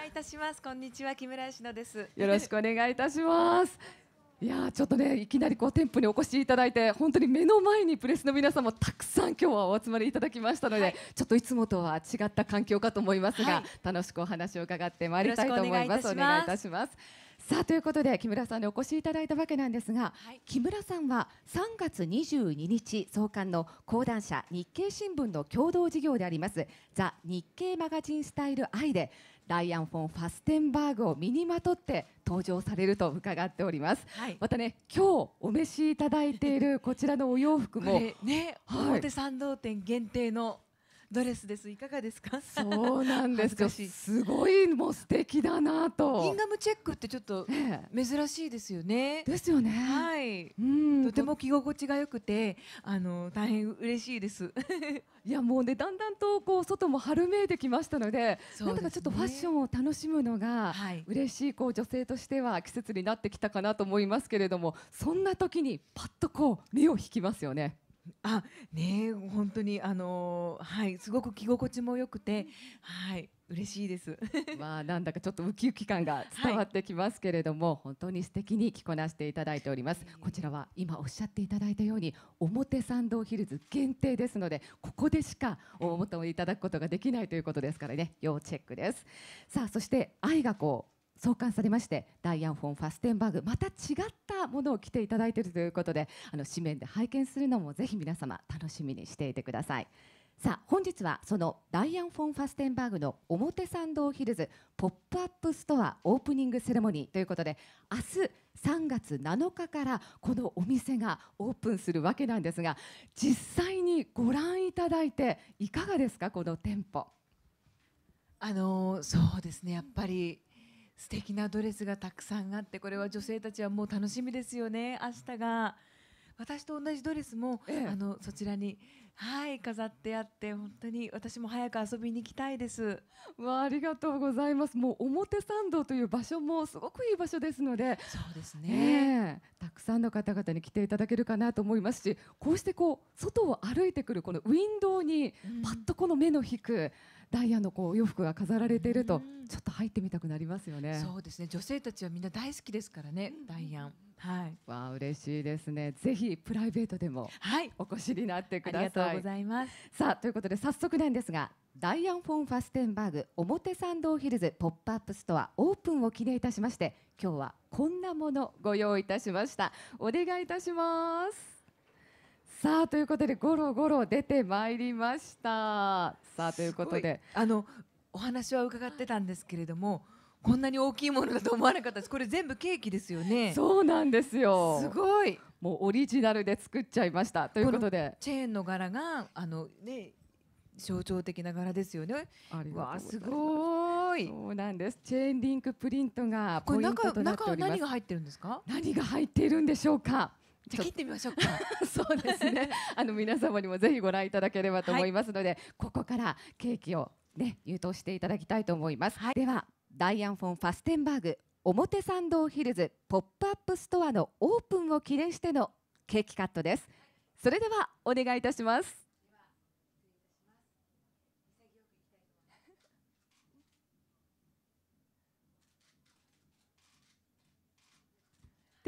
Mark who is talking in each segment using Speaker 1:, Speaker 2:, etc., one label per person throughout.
Speaker 1: 願いいたします。こんにちは、木村佳乃です。よろし
Speaker 2: くお願いいたします。いやちょっとねいきなりこう店舗にお越しいただいて本当に目の前にプレスの皆さんもたくさん今日はお集まりいただきましたので、はい、ちょっといつもとは違った環境かと思いますが、はい、楽しくお話を伺ってまいりたいと思いますお願いいたしますさあということで木村さんにお越しいただいたわけなんですが、はい、木村さんは3月22日創刊の講談社日経新聞の共同事業でありますザ・日経マガジンスタイル愛」でライアン・フォン・ファステンバーグを身にまとって登場されると伺っております、はい、またね今日お召しいただいているこちらのお洋服もね、はい、表
Speaker 1: 参道店限定のドレスですいかがですかそうなんですよす
Speaker 2: ごいもう素敵だなとインガムチェックってちょっと
Speaker 1: 珍しいですよね、えですよねはい、うん、とても着心地が良くてあの大変嬉しいです
Speaker 2: いやもうねだんだんとこう外も春めいてきましたのでで、ね、なんかちょっとファッションを楽しむのが嬉しいこう女性としては季節になってきたかなと思いますけれどもそんな時にパッとこう目を引きますよねあね本当にあのー、はいすごく着心地も良くて、はい嬉しいです。まあなんだかちょっとウキウキ感が伝わってきますけれども、はい、本当に素敵に着こなしていただいております。こちらは今おっしゃっていただいたように表参道ヒルズ限定ですので、ここでしかお求めいただくことができないということですからね、要チェックです。さあそして愛がこう創刊されましてダイアン・フォン・ファステンバーグまた違ったものを着ていただいているということであの紙面で拝見するのもぜひ皆様楽しみにしていてください。さあ本日はそのダイアン・フォン・ファステンバーグの表参道ヒルズポップアップストアオープニングセレモニーということで明日3月7日からこのお店がオープンするわけなんですが実際にご覧いただいていかがですかこの店舗
Speaker 1: あのそうですねやっぱり素敵なドレスがたくさんあってこれは女性たちはもう楽しみですよね明日が私と同じドレスも、ええ、あのそちらにはい飾ってあって本当に私も早く遊びに行きたいですわありがとうございます
Speaker 2: もう表参道という場所もすごくいい場所ですのでそうですね、えー、たくさんの方々に来ていただけるかなと思いますしこうしてこう外を歩いてくるこのウィンドウにパッとこの目の引く、うんダイヤのこう洋服が飾られていると、ちょっと入ってみたくなりますよね。そう
Speaker 1: ですね。女性たちはみんな大好きですからね。ダイヤン。はい。
Speaker 2: わあ嬉しいですね。ぜひプライベートでもお越しになってください。うございます。さあということで早速なんですがダイアン・フォン・ファステンバーグ表参道ヒルズポップアップストアオープンを記念いたしまして今日はこんなものご用意いたしましたお願いいたしますさあということでゴロゴロ出てまいりましたさあということであのお話は伺ってたんですけれど
Speaker 1: も、こんなに大きいものだと思わなかったです。これ全部ケーキですよね。そうなん
Speaker 2: ですよ。すごい。もうオリジナルで作っちゃいました。ということで。
Speaker 1: チェーンの柄が、あの
Speaker 2: ね。象徴的な柄ですよね。
Speaker 1: ありわあ、す
Speaker 2: ごい。そうなんです。チェーンリンクプリントがポイントとなっております。これ中、中は何が入ってるんですか。何が入っているんでしょうか。じゃ切ってみましょうか。そうですね。あの皆様にもぜひご覧いただければと思いますので、はい、ここからケーキをね、優等していただきたいと思います。はい、では。ダイアン・フォン・ファステンバーグ表参道ヒルズポップアップストアのオープンを記念してのケーキカットですそれではお願いいたします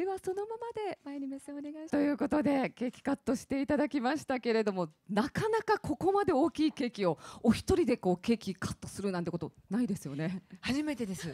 Speaker 2: ではそのままで前に目線お願いしますということでケーキカットしていただきましたけれどもなかなかここまで大きいケーキをお一人でこうケーキカットするなんてことないですよね初めてです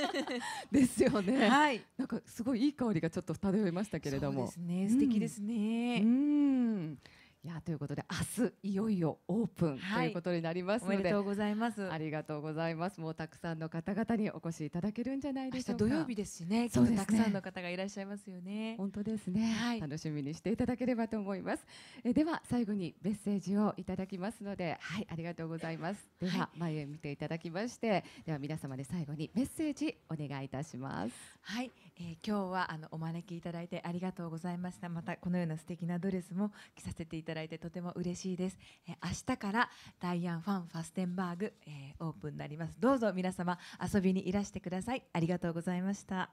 Speaker 2: ですよねはいなんかすごいいい香りがちょっと漂いましたけれどもそうですね素敵ですねうんいやということで明日いよいよオープン、はい、ということになりますのでおめでとうございますありがとうございますもうたくさんの方々にお越しいただけるんじゃないでしょうか土曜日ですしねそうですねたくさんの方がいらっしゃいますよね本当ですね、はい、楽しみにしていただければと思いますえでは最後にメッセージをいただきますのではいありがとうございますでは、前へ見ていただきましてでは皆様で最後にメッセージお願いいたします
Speaker 1: はい、えー、今日はあのお招きいただいてありがとうございましたまたこのような素敵なドレスも着させてただいてとても嬉しいです、え明日からダイアンファンファステンバーグ、えー、オープンになりますどうぞ皆様遊びにいらしてくださいありがとうございました